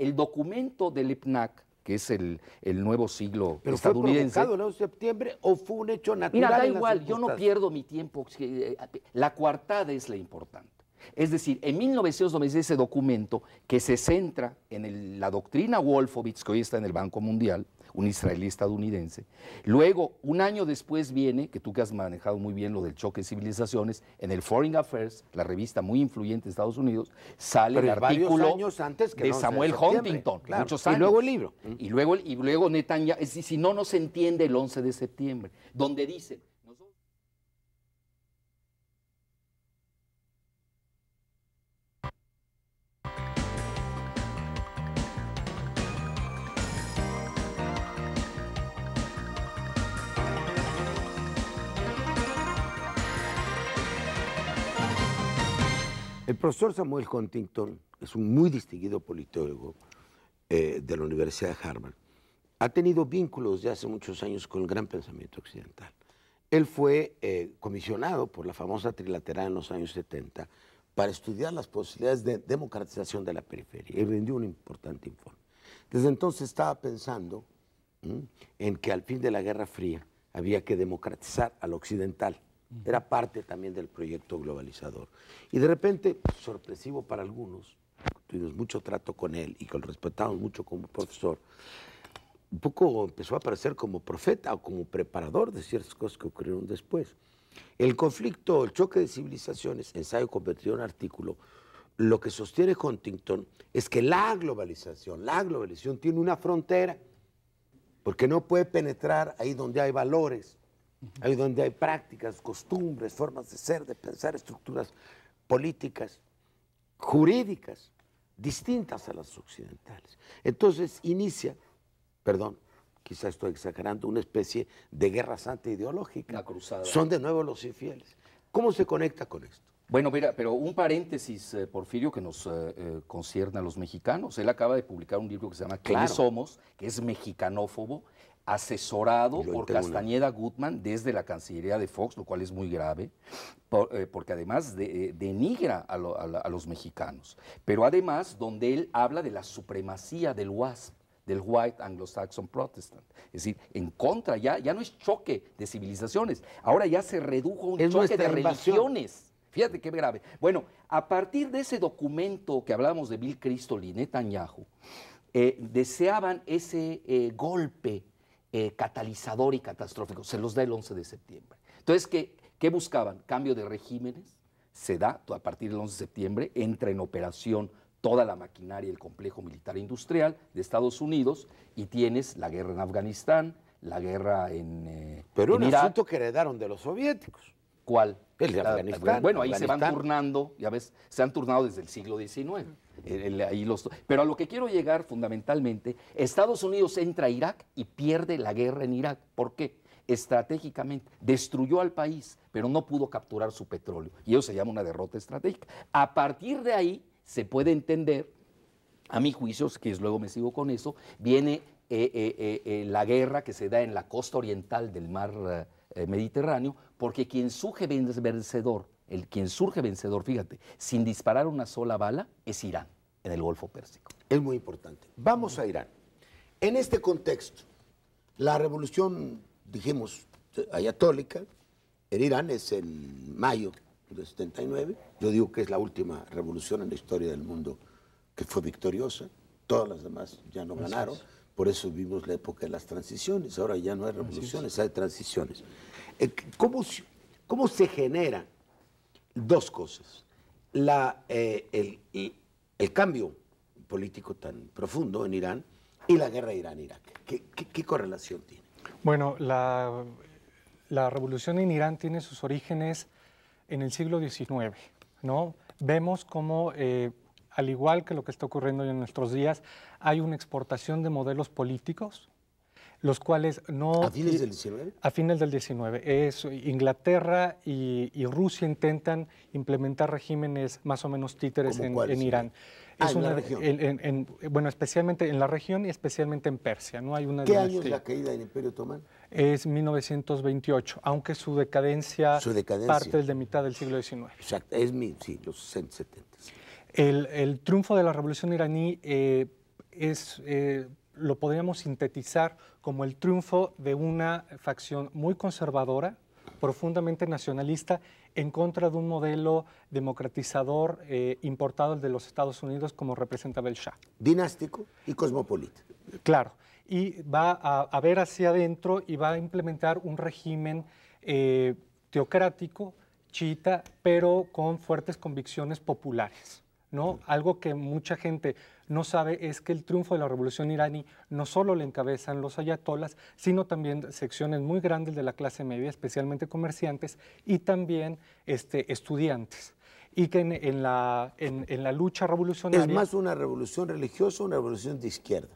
el documento del IPNAC, que es el, nuevo siglo estadounidense. ¿Fue provocado el 11 de septiembre o fue un hecho natural? Mira, da igual, yo no pierdo mi tiempo. Eh, la coartada es la importante. Es decir, en 1992 ese documento que se centra en la doctrina Wolfowitz, que hoy está en el Banco Mundial, un israelí estadounidense. Luego, un año después viene, que tú que has manejado muy bien lo del choque de civilizaciones, en el Foreign Affairs, la revista muy influyente de Estados Unidos, sale el artículo años de Samuel Huntington, muchos Y luego el libro. Mm. Y luego, y luego Netanyahu, si no, no se entiende el 11 de septiembre, donde dice El profesor Samuel Huntington es un muy distinguido politólogo eh, de la Universidad de Harvard. Ha tenido vínculos ya hace muchos años con el gran pensamiento occidental. Él fue eh, comisionado por la famosa trilateral en los años 70 para estudiar las posibilidades de democratización de la periferia y rindió un importante informe. Desde entonces estaba pensando en que al fin de la Guerra Fría había que democratizar al occidental era parte también del proyecto globalizador. Y de repente, sorpresivo para algunos, tuvimos mucho trato con él y que lo respetamos mucho como profesor, un poco empezó a aparecer como profeta o como preparador de ciertas cosas que ocurrieron después. El conflicto, el choque de civilizaciones, ensayo convertido en artículo, lo que sostiene Huntington es que la globalización, la globalización tiene una frontera, porque no puede penetrar ahí donde hay valores, ahí donde hay prácticas, costumbres, formas de ser, de pensar, estructuras políticas, jurídicas, distintas a las occidentales. Entonces inicia, perdón, quizá estoy exagerando, una especie de guerra santa ideológica. cruzada. Son de nuevo los infieles. ¿Cómo se conecta con esto? Bueno, mira, pero un paréntesis, eh, Porfirio, que nos eh, eh, concierne a los mexicanos. Él acaba de publicar un libro que se llama ¿Quiénes somos?, que es mexicanófobo asesorado por Castañeda Gutman desde la Cancillería de Fox, lo cual es muy grave, eh, porque además eh, denigra a, los mexicanos, pero además donde él habla de la supremacía del WASP del White Anglo-Saxon Protestant. Es decir, en contra, ya, ya no es choque de civilizaciones, ahora ya se redujo un choque de religiones. Fíjate qué grave. Bueno, a partir de ese documento que hablábamos de Bill Cristo y Netanyahu, eh, deseaban ese golpe eh, catalizador y catastrófico. Se los da el 11 de septiembre. Entonces, ¿qué, buscaban? Cambio de regímenes. Se da a partir del 11 de septiembre, entra en operación toda la maquinaria y el complejo militar e industrial de Estados Unidos y tienes la guerra en Afganistán, la guerra en. Perú eh, Pero un asunto que heredaron de los soviéticos. ¿Cuál? El de Afganistán. Bueno, ahí se van turnando, ya ves, se han turnado desde el siglo XIX pero a lo que quiero llegar fundamentalmente, Estados Unidos entra a Irak y pierde la guerra en Irak. ¿Por qué? Estratégicamente, destruyó al país, pero no pudo capturar su petróleo. Y eso se llama una derrota estratégica. A partir de ahí se puede entender, a mi juicio, que luego me sigo con eso, viene eh, eh, eh, la guerra que se da en la costa oriental del mar Mediterráneo, porque quien surge vencedor el quien surge vencedor, fíjate, sin disparar una sola bala, es Irán, en el Golfo Pérsico. Es muy importante. Vamos a Irán. En este contexto, la revolución, dijimos, ayatólica, en Irán es en mayo de 79. Yo digo que es la última revolución en la historia del mundo que fue victoriosa. Todas las demás ya no ganaron. Por eso vivimos la época de las transiciones. Ahora ya no hay revoluciones, hay transiciones. Eh, cómo se genera dos cosas. La, eh, el, cambio político tan profundo en Irán y la guerra Irán-Irak. ¿Qué, correlación tiene? Bueno, la, revolución en Irán tiene sus orígenes en el siglo XIX, ¿no? Vemos cómo, eh, al igual que lo que está ocurriendo en nuestros días, hay una exportación de modelos políticos, los cuales no... ¿A fines del 19? A fines del 19. Es, Inglaterra y, Rusia intentan implementar regímenes más o menos títeres en, Irán. Ah, es ¿en una, la región. bueno, especialmente en la región y especialmente en Persia. ¿no? Hay una ¿Qué año es este la caída del Imperio Otomano? Es 1928, aunque su decadencia, parte desde mitad del siglo XIX. Exacto, es mi, los 70. El, el triunfo de la revolución iraní eh, es, eh, lo podríamos sintetizar como el triunfo de una facción muy conservadora, profundamente nacionalista, en contra de un modelo democratizador eh, importado el de los Estados Unidos como representaba el Shah. Dinástico y cosmopolita. Claro, y va a, ver hacia adentro y va a implementar un régimen eh, teocrático, chiita, pero con fuertes convicciones populares. ¿no? Algo que mucha gente no sabe es que el triunfo de la revolución iraní no solo le encabezan los ayatolas, sino también secciones muy grandes de la clase media, especialmente comerciantes y también este, estudiantes. Y que en, la, en la lucha revolucionaria... Es más una revolución religiosa, o una revolución de izquierda.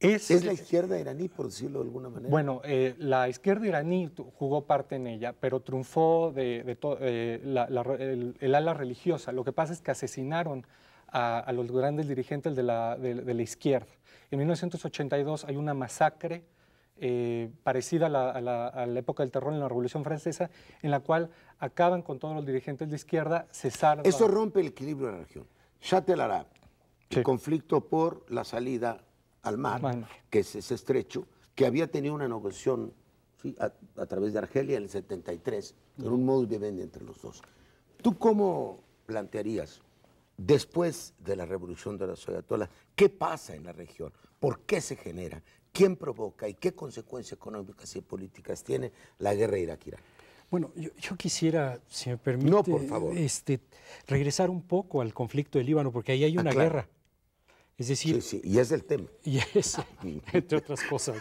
Es, la izquierda iraní, por decirlo de alguna manera. Bueno, eh, la izquierda iraní jugó parte en ella, pero triunfó de, eh, el, ala religiosa. Lo que pasa es que asesinaron a, los grandes dirigentes de la, izquierda. En 1982 hay una masacre eh, parecida a la, época del terror en la Revolución Francesa, en la cual acaban con todos los dirigentes de izquierda, cesaron... Eso rompe el equilibrio de la región. el Arab, el conflicto por la salida al mar, que es ese estrecho, que había tenido una negociación a, través de Argelia en el 73, en un modus vivendi entre los dos. ¿Tú cómo plantearías, después de la revolución de la ayatolas, qué pasa en la región? ¿Por qué se genera? ¿Quién provoca y qué consecuencias económicas y políticas tiene la guerra iraquirana? Bueno, yo, quisiera, si me permite, por favor. Este, regresar un poco al conflicto del Líbano, porque ahí hay una ah, guerra. Es decir... y es el tema. Y es, entre otras cosas,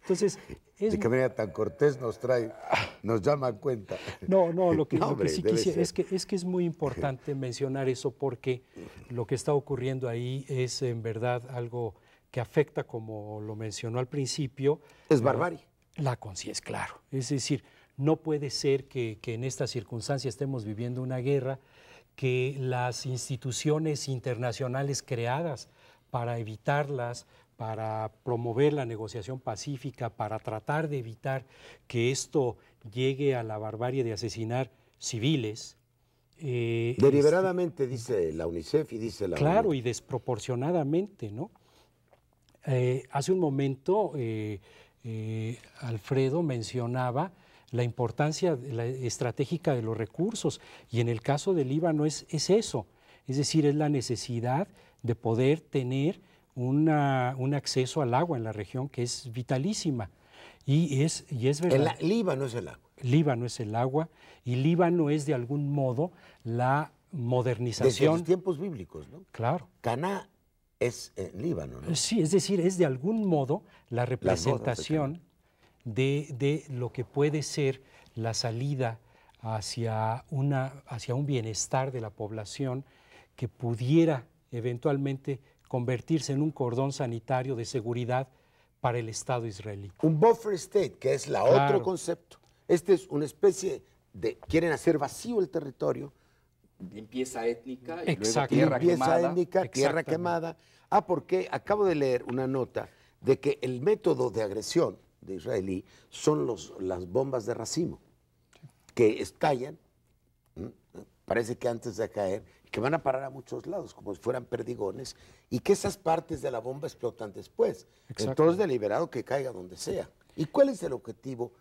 Entonces... ¿De qué manera tan cortés nos trae, nos llama a cuenta? No, no, lo que, sí quisiera es que, es que es muy importante mencionar eso porque lo que está ocurriendo ahí es en verdad algo que afecta, como lo mencionó al principio... Es barbarie. La conciencia, claro. Es decir, no puede ser que, que en esta circunstancia estemos viviendo una guerra que las instituciones internacionales creadas para evitarlas, para promover la negociación pacífica, para tratar de evitar que esto llegue a la barbarie de asesinar civiles. Eh, este, Deliberadamente dice la UNICEF y dice la Claro, y desproporcionadamente, ¿no? Eh, hace un momento eh, Alfredo mencionaba la importancia estratégica de los recursos y en el caso del Líbano es, es eso, es decir, es la necesidad de poder tener una, un acceso al agua en la región que es vitalísima. Y es, y es verdad. El, Líbano es el agua. Líbano es el agua y Líbano es de algún modo la modernización. Desde los tiempos bíblicos, ¿no? Claro. Cana es Líbano, ¿no? Sí, es decir, es de algún modo la representación de, de, lo que puede ser la salida hacia, una, hacia un bienestar de la población que pudiera eventualmente convertirse en un cordón sanitario de seguridad para el Estado israelí. Un buffer state, que es la otro concepto. Este es una especie de quieren hacer vacío el territorio. Limpieza étnica y Exacto. luego tierra quemada. étnica, tierra quemada. Ah, porque acabo de leer una nota de que el método de agresión de israelí son los, las bombas de racimo que estallan parece que antes de caer, que van a parar a muchos lados, como si fueran perdigones, y que esas partes de la bomba explotan después. Entonces, deliberado que caiga donde sea. ¿Y cuál es el objetivo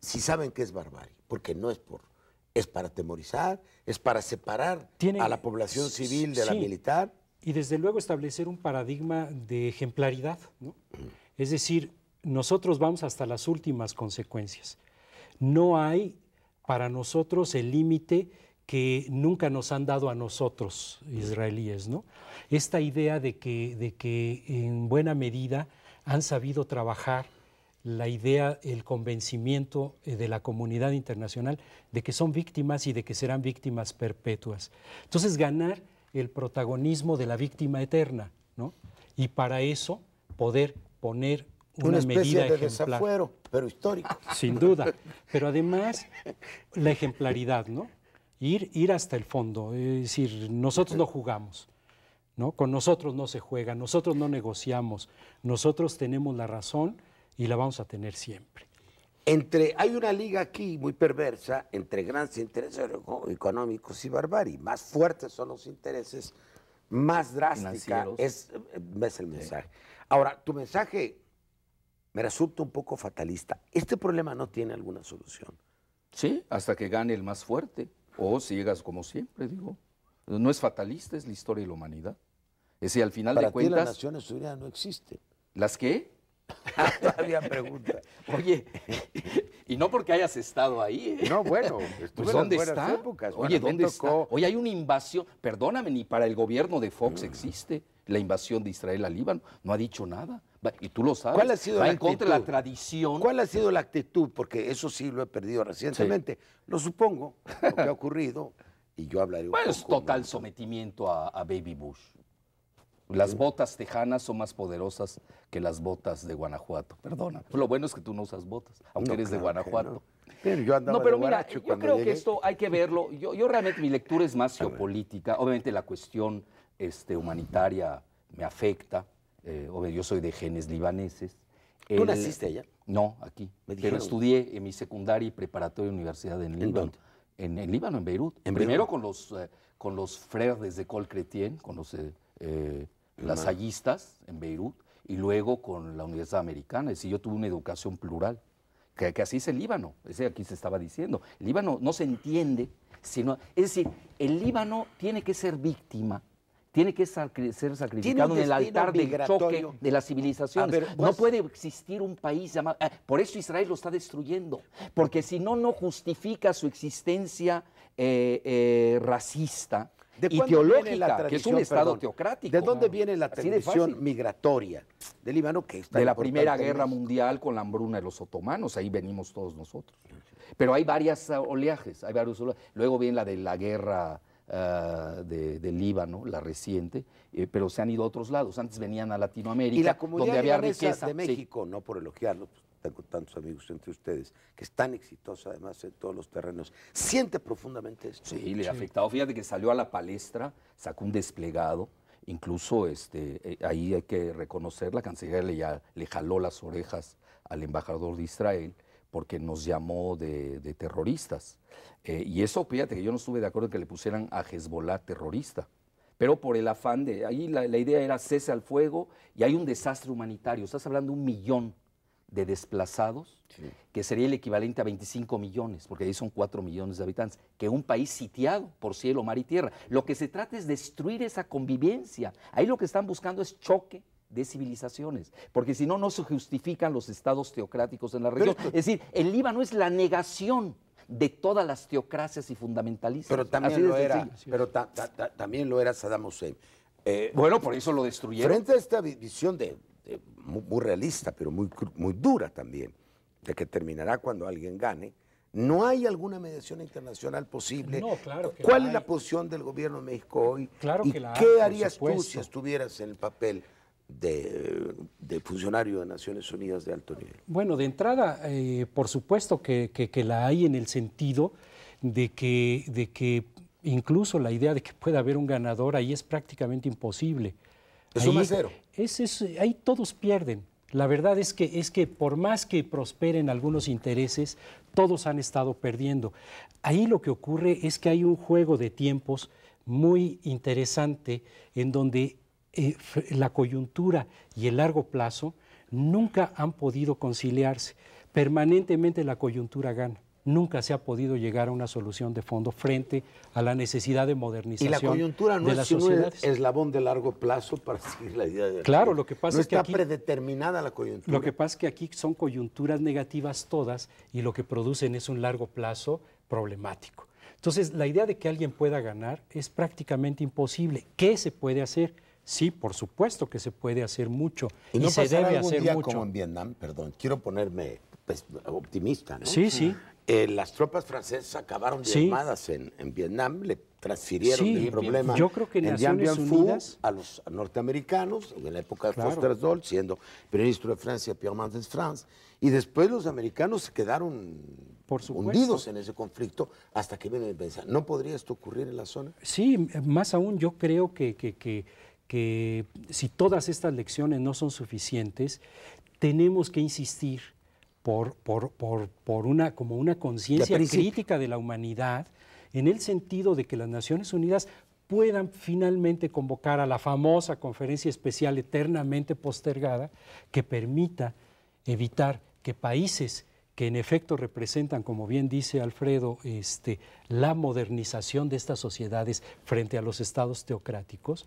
si saben que es barbarie? Porque no es por... Es para atemorizar, es para separar a la población civil de la militar. Y desde luego establecer un paradigma de ejemplaridad. Mm. Es decir, nosotros vamos hasta las últimas consecuencias. No hay para nosotros el límite que nunca nos han dado a nosotros, israelíes, ¿no? Esta idea de que, de que en buena medida han sabido trabajar la idea, el convencimiento eh, de la comunidad internacional de que son víctimas y de que serán víctimas perpetuas. Entonces, ganar el protagonismo de la víctima eterna, ¿no? Y para eso poder poner una, una especie medida de ejemplar. desafuero, pero histórico. Sin duda, pero además la ejemplaridad, ¿no? ir, hasta el fondo. Es decir, nosotros no jugamos, ¿no? Con nosotros no se juega, nosotros no negociamos, nosotros tenemos la razón y la vamos a tener siempre. Entre, hay una liga aquí muy perversa entre grandes intereses económicos y barbarie. Más fuertes son los intereses, más drástica eh, es, el mensaje. Ahora, tu mensaje me resulta un poco fatalista. Este problema no tiene alguna solución. Sí, hasta que gane el más fuerte o ciegas como siempre, digo. No es fatalista, es la historia de la humanidad. Es decir, al final de cuentas... las Naciones Unidas no existen. ¿Las qué? Todavía pregunta. Oye, y no porque hayas estado ahí. ¿eh? No, bueno, pues, ¿dónde está? Épocas. Oye, ¿dónde está? Hoy hay una invasión, perdóname, ni para el gobierno de Fox mm. existe la invasión de Israel a Líbano, no ha dicho nada y tú lo sabes, ¿Cuál ha sido la la tradición. ¿Cuál ha sido la actitud? Porque eso sí lo he perdido recientemente. Lo supongo, lo que ha ocurrido, y yo hablaré un Bueno, es total sometimiento a, Baby Bush. Las botas tejanas son más poderosas que las botas de Guanajuato. Perdona. lo bueno es que tú no usas botas, aunque eres de Guanajuato. Pero yo andaba no, pero mira, yo creo que esto hay que verlo. Yo, realmente mi lectura es más geopolítica. Obviamente la cuestión este, humanitaria me afecta eh, yo soy de genes libaneses. ¿Tú naciste allá? No, aquí. pero estudié en mi secundaria y preparatoria universidad en Líbano. ¿En, el Líbano, en Beirut. ¿En Primero con los, eh, con los frères de Colcretien, con los eh, eh lasallistas en Beirut, y luego con la Universidad Americana. Es decir, yo tuve una educación plural. Que, que así es el Líbano, es aquí se estaba diciendo. El Líbano no se entiende, sino. Es decir, el Líbano tiene que ser víctima tiene que ser sacrificado en el altar del choque de las civilizaciones. no puede existir un país llamado... Eh, por eso Israel lo está destruyendo, porque si no, no justifica su existencia eh, eh, racista y teológica, que es un Estado teocrático. ¿De dónde viene la tradición migratoria del Líbano? Que está de la Primera Guerra Mundial con la hambruna de los otomanos, ahí venimos todos nosotros. Pero hay varias oleajes, hay varios oleajes. Luego viene la de la guerra Ah, del de, Líbano, la reciente, eh, pero se han ido a otros lados. Antes venían a Latinoamérica, donde había riqueza. de México, no por elogiarlo, pues, tengo tantos amigos entre ustedes, que es tan exitosa además en todos los terrenos. ¿Siente profundamente esto? Sí, le ha afectado. Fíjate que salió a la palestra, sacó un desplegado, incluso este, eh, ahí hay que reconocer, la canciller ya, le jaló las orejas al embajador de Israel porque nos llamó de, terroristas. Eh, y eso, fíjate que yo no estuve de acuerdo en que le pusieran a Hezbollah terrorista, pero por el afán de, ahí la, idea era cese al fuego y hay un desastre humanitario, estás hablando de un millón de desplazados, que sería el equivalente a 25 millones, porque ahí son 4 millones de habitantes, que un país sitiado por cielo, mar y tierra. Lo que se trata es destruir esa convivencia. Ahí lo que están buscando es choque, de civilizaciones, porque si no, no se justifican los estados teocráticos en la región. es decir, el Líbano es la negación de todas las teocracias y fundamentalistas. Pero también, lo era, pero también lo era Saddam Hussein. Eh, bueno, por eso lo destruyeron. Frente a esta visión de, muy, realista, pero muy, muy dura también, de que terminará cuando alguien gane, ¿No hay alguna mediación internacional posible? No, claro ¿Cuál es la posición del gobierno de México eh, hoy? Claro ¿Y que ¿Qué harías tú si estuvieras en el papel de, funcionario de Naciones Unidas de alto nivel? Bueno, de entrada, eh, por supuesto que, la hay en el sentido de que, de que incluso la idea de que pueda haber un ganador ahí es prácticamente imposible. Es ahí, cero. Es, ahí todos pierden. La verdad es que, es que por más que prosperen algunos intereses, todos han estado perdiendo. Ahí lo que ocurre es que hay un juego de tiempos muy interesante en donde eh, la coyuntura y el largo plazo nunca han podido conciliarse. Permanentemente la coyuntura gana. Nunca se ha podido llegar a una solución de fondo frente a la necesidad de modernización. Y la coyuntura no es un eslabón de largo plazo para seguir la idea de. Claro, lo que pasa es que. Está predeterminada la coyuntura. Lo que pasa es que aquí son coyunturas negativas todas y lo que producen es un largo plazo problemático. Entonces, la idea de que alguien pueda ganar es prácticamente imposible. ¿Qué se puede hacer? Sí, por supuesto que se puede hacer mucho y, se debe hacer mucho. Como en Vietnam, perdón, quiero ponerme pues, optimista, Sí, sí. Eh, las tropas francesas acabaron sumadas en, Vietnam, le transfirieron el problema yo creo que en a los norteamericanos, en la época de Foster Dole, siendo ministro de Francia Pierre Mendès France, y después los americanos se quedaron hundidos en ese conflicto hasta que vienen a pensar, ¿no podría esto ocurrir en la zona? Sí, más aún yo creo que que si todas estas lecciones no son suficientes, tenemos que insistir por, por, una, como una conciencia crítica de la humanidad en el sentido de que las Naciones Unidas puedan finalmente convocar a la famosa conferencia especial eternamente postergada que permita evitar que países que en efecto representan, como bien dice Alfredo, este, la modernización de estas sociedades frente a los estados teocráticos,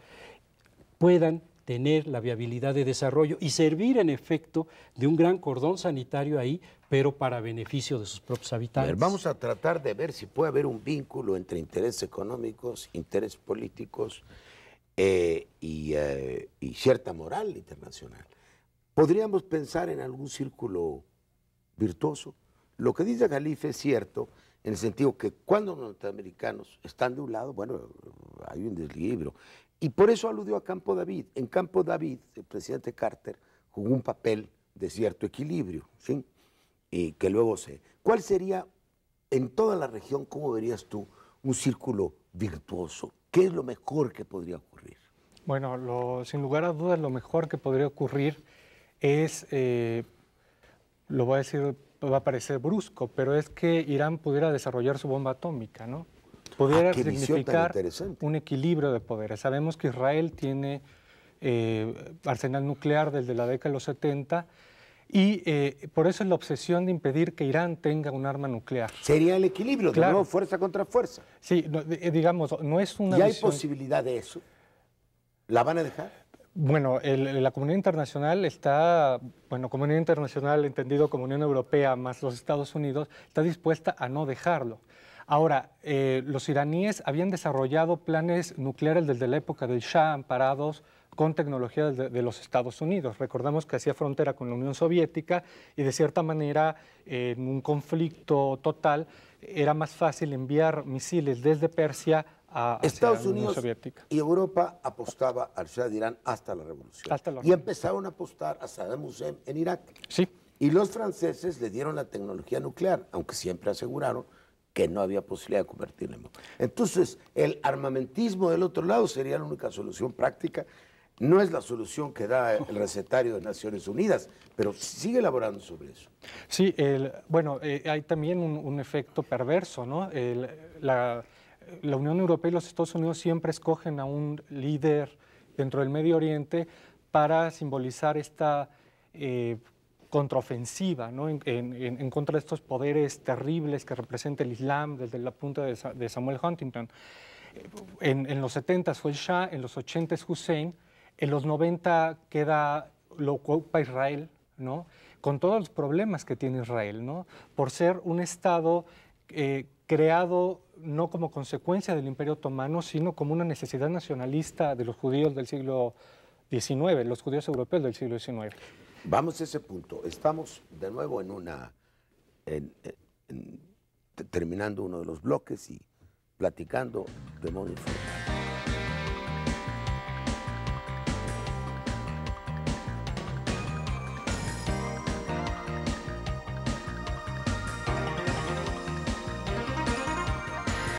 puedan tener la viabilidad de desarrollo y servir en efecto de un gran cordón sanitario ahí, pero para beneficio de sus propios habitantes. vamos a tratar de ver si puede haber un vínculo entre intereses económicos, intereses políticos eh, eh, y, cierta moral internacional. ¿Podríamos pensar en algún círculo virtuoso? Lo que dice Galife es cierto, en el sentido que cuando los norteamericanos están de un lado, bueno, hay un deslibro. Y por eso aludió a Campo David. En Campo David, el presidente Carter jugó un papel de cierto equilibrio, ¿sí? Y que luego se... ¿Cuál sería en toda la región, cómo verías tú, un círculo virtuoso? ¿Qué es lo mejor que podría ocurrir? Bueno, sin lugar a dudas, lo mejor que podría ocurrir es, eh, lo voy a decir, va a parecer brusco, pero es que Irán pudiera desarrollar su bomba atómica, ¿no? Podría ah, significar un equilibrio de poderes. Sabemos que Israel tiene eh, arsenal nuclear desde la década de los 70 y eh, por eso es la obsesión de impedir que Irán tenga un arma nuclear. Sería el equilibrio, claro. de fuerza contra fuerza. Sí, eh, digamos, no es una... ¿Y hay posibilidad de eso? ¿La van a dejar? Bueno, la comunidad internacional está, bueno, comunidad internacional entendido como Unión Europea más los Estados Unidos, está dispuesta a no dejarlo. Ahora, eh, los iraníes habían desarrollado planes nucleares desde la época del Shah, amparados con tecnología de, los Estados Unidos. Recordamos que hacía frontera con la Unión Soviética y de cierta manera en un conflicto total era más fácil enviar misiles desde Persia a Estados la Unidos Soviética. Y Europa apostaba al Shah de Irán hasta la revolución. Y empezaron a apostar a Saddam Hussein en Irak. Sí. Y los franceses le dieron la tecnología nuclear, aunque siempre aseguraron que no había posibilidad de convertirlo en Entonces, el armamentismo del otro lado sería la única solución práctica. No es la solución que da el recetario de Naciones Unidas, pero sigue elaborando sobre eso. Sí, bueno, eh, hay también un, efecto perverso, ¿no? la, Unión Europea y los Estados Unidos siempre escogen a un líder dentro del Medio Oriente para simbolizar esta eh, contraofensiva en, contra de estos poderes terribles que representa el Islam desde la punta de, Samuel Huntington. En, los 70 fue el Shah, en los 80 es Hussein, en los 90 queda, lo ocupa Israel, ¿no? con todos los problemas que tiene Israel, ¿no? por ser un Estado eh, creado no como consecuencia del Imperio Otomano, sino como una necesidad nacionalista de los judíos del siglo XIX, los judíos europeos del siglo XIX. Vamos a ese punto. Estamos de nuevo en una. terminando uno de los bloques y platicando de informal.